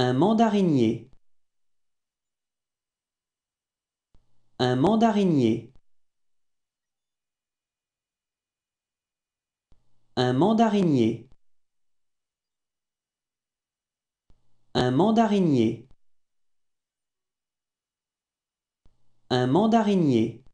Un mandarinier. Un mandarinier. Un mandarinier. Un mandarinier. Un mandarinier.